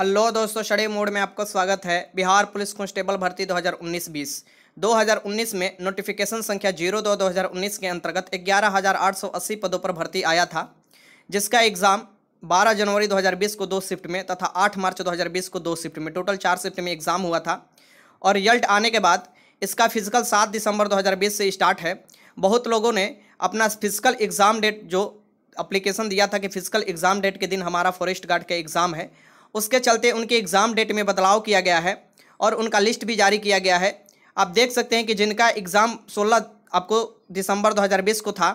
hello दोस्तों शड़े mode में आपका स्वागत है बिहार पुलिस कांस्टेबल भर्ती 2019-20 2019 में नोटिफिकेशन संख्या जीरो दो दो के अंतर्गत 11,880 पदों पर भर्ती आया था जिसका एग्ज़ाम 12 जनवरी 2020 को दो शिफ्ट में तथा 8 मार्च 2020 को दो शिफ्ट में टोटल चार शिफ्ट में एग्ज़ाम हुआ था और रिजल्ट आने के बाद इसका फिजिकल सात दिसंबर दो से स्टार्ट है बहुत लोगों ने अपना फिजिकल एग्ज़ाम डेट जो अप्लीकेशन दिया था कि फिजिकल एग्ज़ाम डेट के दिन हमारा फॉरेस्ट गार्ड का एग्ज़ाम है उसके चलते उनके एग्ज़ाम डेट में बदलाव किया गया है और उनका लिस्ट भी जारी किया गया है आप देख सकते हैं कि जिनका एग्ज़ाम 16 आपको दिसंबर 2020 को था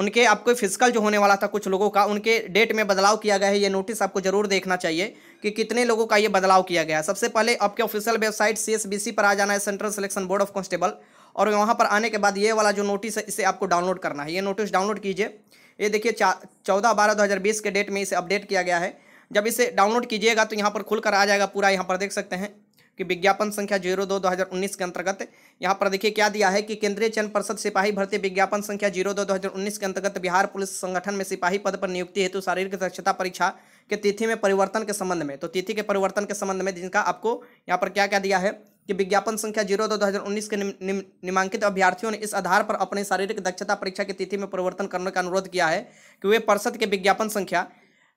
उनके आपको फिजिकल जो होने वाला था कुछ लोगों का उनके डेट में बदलाव किया गया है ये नोटिस आपको ज़रूर देखना चाहिए कि कितने लोगों का ये बदलाव किया गया है सबसे पहले आपके ऑफिशियल वेबसाइट सी पर आ जाना है central selection board of constable और वहाँ पर आने के बाद ये वाला जो नोटिस है इसे आपको डाउनलोड करना है ये नोटिस डाउनलोड कीजिए ये देखिए चौदह बारह दो के डेट में इसे अपडेट किया गया है जब इसे डाउनलोड कीजिएगा तो यहाँ पर खुलकर आ जाएगा पूरा यहाँ पर देख सकते हैं कि विज्ञापन संख्या जीरो दो दो हज़ार उन्नीस के अंतर्गत यहाँ पर देखिए क्या दिया है कि केंद्रीय चयन परिषद सिपाही भर्ती विज्ञापन संख्या जीरो दो दो हज़ार उन्नीस के अंतर्गत बिहार पुलिस संगठन में सिपाही पद पर नियुक्ति हेतु शारीरिक दक्षता परीक्षा के तिथि में परिवर्तन के संबंध में तो तिथि के परिवर्तन के संबंध में जिनका आपको यहाँ पर क्या क्या दिया है कि विज्ञापन संख्या जीरो दो दो हज़ार उन्नीस के निमांकित अभ्यर्थियों ने इस आधार पर अपनी शारीरिक दक्षता परीक्षा की तिथि में परिवर्तन करने का अनुरोध किया है कि वे परिषद के विज्ञापन संख्या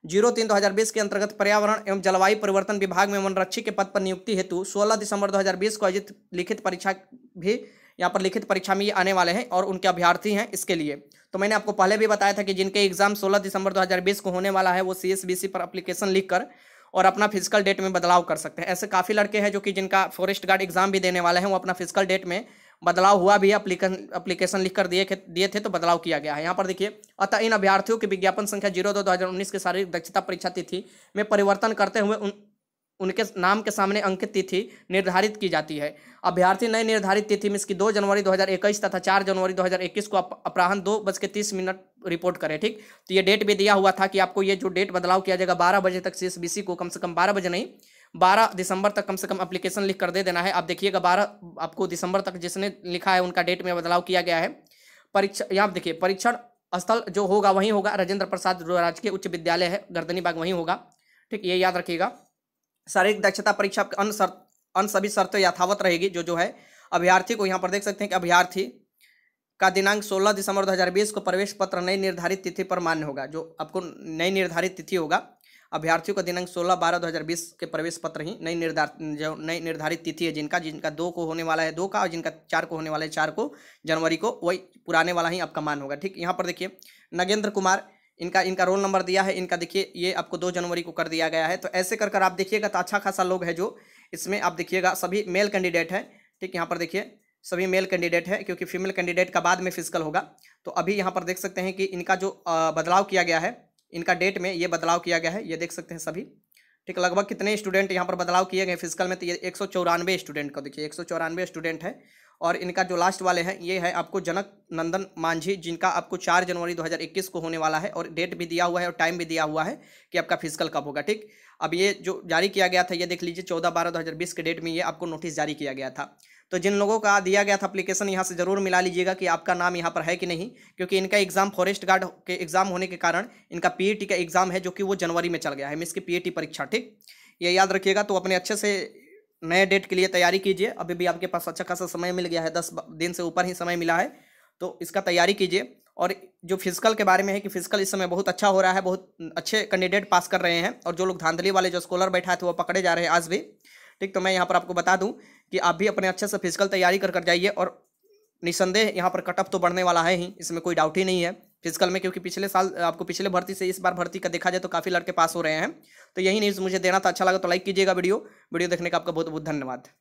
जीरो तीन दो हज़ार बीस के अंतर्गत पर्यावरण एवं जलवायु परिवर्तन विभाग में वनरक्षी के पद पर नियुक्ति हेतु सोलह दिसंबर दो हज़ार बीस को आयोजित लिखित परीक्षा भी यहाँ पर लिखित परीक्षा में ये आने वाले हैं और उनके अभ्यर्थी हैं इसके लिए तो मैंने आपको पहले भी बताया था कि जिनके एग्जाम 16 दिसंबर 2020 को होने वाला है वो सी पर अप्लीकेशन लिखकर और अपना फिजिकल डेट में बदलाव कर सकते हैं ऐसे काफ़ी लड़के हैं जो कि जिनका फॉरेस्ट गार्ड एग्जाम भी देने वाले हैं वो अपना फिजिकल डेट में बदलाव हुआ भी है अप्लीकेशन लिख कर दिए दिए थे तो बदलाव किया गया है यहाँ पर देखिए अतः इन अभ्यार्थियों की विज्ञापन संख्या जीरो दो दो हज़ार उन्नीस की शारीरिक दक्षता परीक्षा तिथि में परिवर्तन करते हुए उन उनके नाम के सामने अंकित तिथि निर्धारित की जाती है अभ्यर्थी नई निर्धारित तिथि में इसकी दो जनवरी 2021 तथा चार जनवरी 2021 को अपराहन दो बज के तीस मिनट रिपोर्ट करें ठीक तो ये डेट भी दिया हुआ था कि आपको ये जो डेट बदलाव किया जाएगा बारह बजे तक सी को कम से कम बारह बजे नहीं बारह दिसंबर तक कम से कम अप्लीकेशन लिख कर दे देना है आप देखिएगा बारह आपको दिसंबर तक जिसने लिखा है उनका डेट में बदलाव किया गया है परीक्षा यहाँ देखिए परीक्षण स्थल जो होगा वहीं होगा राजेंद्र प्रसाद राजकीय उच्च विद्यालय है गर्दनी बाग वहीं होगा ठीक ये याद रखिएगा शारीरिक दक्षता परीक्षा अन्य शर्त अन्य सभी शर्तें यथावत रहेगी जो जो है अभ्यार्थी को यहाँ पर देख सकते हैं कि अभ्यार्थी का दिनांक 16 दिसंबर 2020 को प्रवेश पत्र नई निर्धारित तिथि पर मान्य होगा जो आपको नई निर्धारित तिथि होगा अभ्यर्थियों का दिनांक 16 बारह 2020 के प्रवेश पत्र ही नई निर्धारित जो नई निर्धारित तिथि है जिनका जिनका दो को होने वाला है दो का और जिनका चार को होने वाला है चार को जनवरी को वही पुराने वाला ही आपका मान होगा ठीक यहाँ पर देखिए नगेंद्र कुमार इनका इनका रोल नंबर दिया है इनका देखिए ये आपको दो जनवरी को कर दिया गया है तो ऐसे कर कर आप देखिएगा तो अच्छा खासा लोग है जो इसमें आप देखिएगा सभी मेल कैंडिडेट है ठीक यहाँ पर देखिए सभी मेल कैंडिडेट है क्योंकि फीमेल कैंडिडेट का बाद में फिजिकल होगा तो अभी यहाँ पर देख सकते हैं कि इनका जो बदलाव किया गया है इनका डेट में ये बदलाव किया गया है ये देख सकते हैं सभी ठीक लगभग कितने स्टूडेंट यहाँ पर बदलाव किए गए फिजिकल में तो ये एक स्टूडेंट को देखिए एक स्टूडेंट है और इनका जो लास्ट वाले हैं ये है आपको जनक नंदन मांझी जिनका आपको चार जनवरी 2021 को होने वाला है और डेट भी दिया हुआ है और टाइम भी दिया हुआ है कि आपका फिजिकल कब होगा ठीक अब ये जो जारी किया गया था ये देख लीजिए चौदह बारह 2020 के डेट में ये आपको नोटिस जारी किया गया था तो जिन लोगों का दिया गया था अप्लीकेशन यहाँ से ज़रूर मिला लीजिएगा कि आपका नाम यहाँ पर है कि नहीं क्योंकि इनका एग्ज़ाम फॉरेस्ट गार्ड के एग्ज़ाम होने के कारण इनका पी e का एग्ज़ाम है जो कि वो जनवरी में चल गया है मिस की पी e परीक्षा ठीक ये याद रखिएगा तो अपने अच्छे से नए डेट के लिए तैयारी कीजिए अभी भी आपके पास अच्छा खासा समय मिल गया है दस दिन से ऊपर ही समय मिला है तो इसका तैयारी कीजिए और जो फिजिकल के बारे में है कि फिजिकल इस समय बहुत अच्छा हो रहा है बहुत अच्छे कैंडिडेट पास कर रहे हैं और जो लोग धांधली वाले जो स्कॉलर बैठा थे तो वो पकड़े जा रहे हैं आज भी ठीक तो मैं यहाँ पर आपको बता दूँ कि आप भी अपने अच्छे से फिजिकल तैयारी कर कर जाइए और निसंदेह यहाँ पर कटअप तो बढ़ने वाला है ही इसमें कोई डाउट ही नहीं है फिजिकल में क्योंकि पिछले साल आपको पिछले भर्ती से इस बार भर्ती का देखा जाए तो काफ़ी लड़के पास हो रहे हैं तो यही न्यूज़ मुझे देना था अच्छा लगा तो लाइक कीजिएगा वीडियो वीडियो देखने का आपका बहुत बहुत धन्यवाद